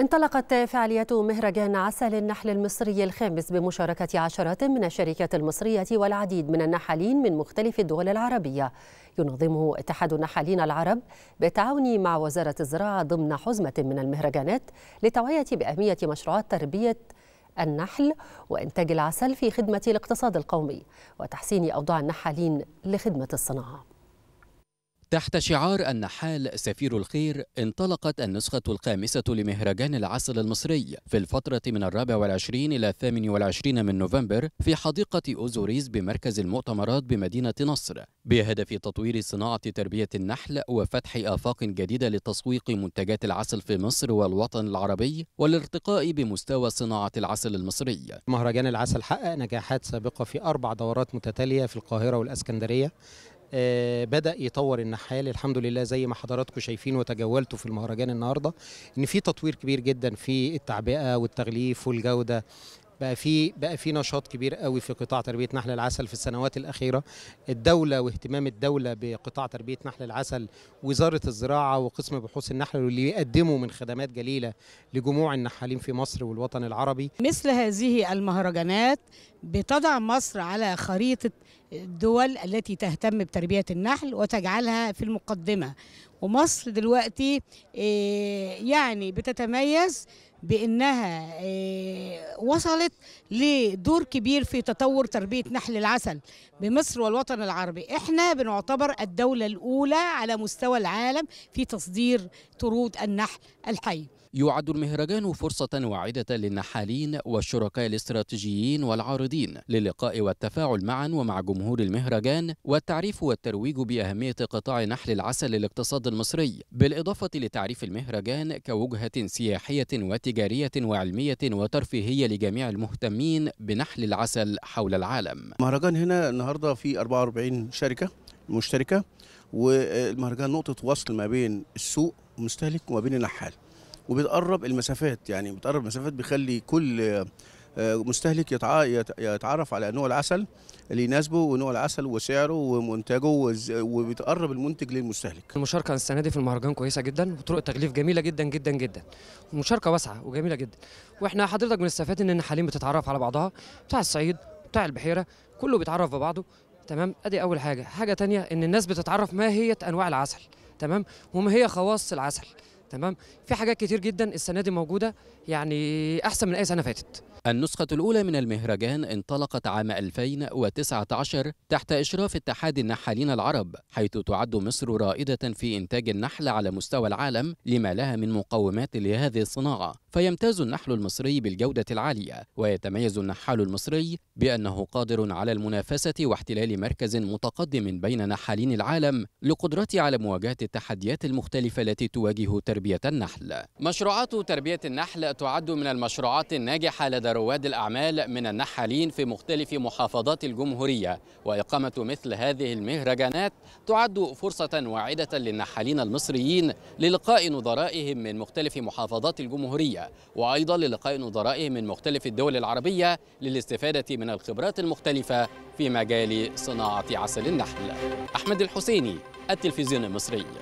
انطلقت فعالية مهرجان عسل النحل المصري الخامس بمشاركة عشرات من الشركات المصرية والعديد من النحالين من مختلف الدول العربية ينظمه اتحاد النحالين العرب بالتعاون مع وزارة الزراعة ضمن حزمة من المهرجانات لتوعية بأهمية مشروعات تربية النحل وإنتاج العسل في خدمة الاقتصاد القومي وتحسين أوضاع النحالين لخدمة الصناعة تحت شعار النحال سفير الخير انطلقت النسخة الخامسة لمهرجان العسل المصري في الفترة من الرابع والعشرين إلى الثامن والعشرين من نوفمبر في حديقة أوزوريز بمركز المؤتمرات بمدينة نصر بهدف تطوير صناعة تربية النحل وفتح آفاق جديدة لتسويق منتجات العسل في مصر والوطن العربي والارتقاء بمستوى صناعة العسل المصري مهرجان العسل حقق نجاحات سابقة في أربع دورات متتالية في القاهرة والأسكندرية آه، بدا يطور النحال الحمد لله زي ما حضراتكم شايفين وتجولتوا في المهرجان النهارده ان في تطوير كبير جدا في التعبئه والتغليف والجوده بقى في بقى في نشاط كبير قوي في قطاع تربيه نحل العسل في السنوات الاخيره الدوله واهتمام الدوله بقطاع تربيه نحل العسل وزاره الزراعه وقسم بحوث النحل واللي بيقدموا من خدمات جليله لجموع النحالين في مصر والوطن العربي مثل هذه المهرجانات بتضع مصر على خريطه الدول التي تهتم بتربية النحل وتجعلها في المقدمة ومصر دلوقتي آه، يعني بتتميز بأنها آه، وصلت لدور كبير في تطور تربية نحل العسل بمصر والوطن العربي احنا بنعتبر الدولة الأولى على مستوى العالم في تصدير طرود النحل الحي يعد المهرجان فرصة واعدة للنحالين والشركاء الاستراتيجيين والعارضين للقاء والتفاعل معا ومع جمهور المهرجان والتعريف والترويج بأهمية قطاع نحل العسل للاقتصاد المصري بالإضافة لتعريف المهرجان كوجهة سياحية وتجارية وعلمية وترفيهية لجميع المهتمين بنحل العسل حول العالم مهرجان هنا النهاردة في 44 شركة مشتركة والمهرجان نقطة وصل ما بين السوق المستهلك وما بين النحال وبتقرب المسافات يعني بتقرب المسافات بيخلي كل آه، مستهلك يتعرف على نوع العسل اللي يناسبه ونوع العسل وسعره ومنتجه وبتقرب المنتج للمستهلك. المشاركه السنه دي في المهرجان كويسه جدا وطرق التغليف جميله جدا جدا جدا. المشاركه واسعه وجميله جدا. واحنا حضرتك بنستفاد ان النحالين بتتعرف على بعضها بتاع الصعيد بتاع البحيره كله بيتعرف ببعضه تمام ادي اول حاجه، حاجه ثانيه ان الناس بتتعرف ما هي انواع العسل تمام وما هي خواص العسل. تمام في حاجات كتير جدا السنه دي موجوده يعني احسن من اي سنه فاتت النسخة الأولى من المهرجان انطلقت عام 2019 تحت إشراف اتحاد النحالين العرب حيث تعد مصر رائدة في إنتاج النحل على مستوى العالم لما لها من مقومات لهذه الصناعة فيمتاز النحل المصري بالجودة العالية ويتميز النحال المصري بأنه قادر على المنافسة واحتلال مركز متقدم بين نحالين العالم لقدرته على مواجهة التحديات المختلفة التي تواجه تربية تربية النحل مشروعات تربية النحل تعد من المشروعات الناجحة لدى رواد الأعمال من النحالين في مختلف محافظات الجمهورية وإقامة مثل هذه المهرجانات تعد فرصة واعدة للنحالين المصريين للقاء نظرائهم من مختلف محافظات الجمهورية وأيضا للقاء نظرائهم من مختلف الدول العربية للاستفادة من الخبرات المختلفة في مجال صناعة عسل النحل أحمد الحسيني التلفزيون المصري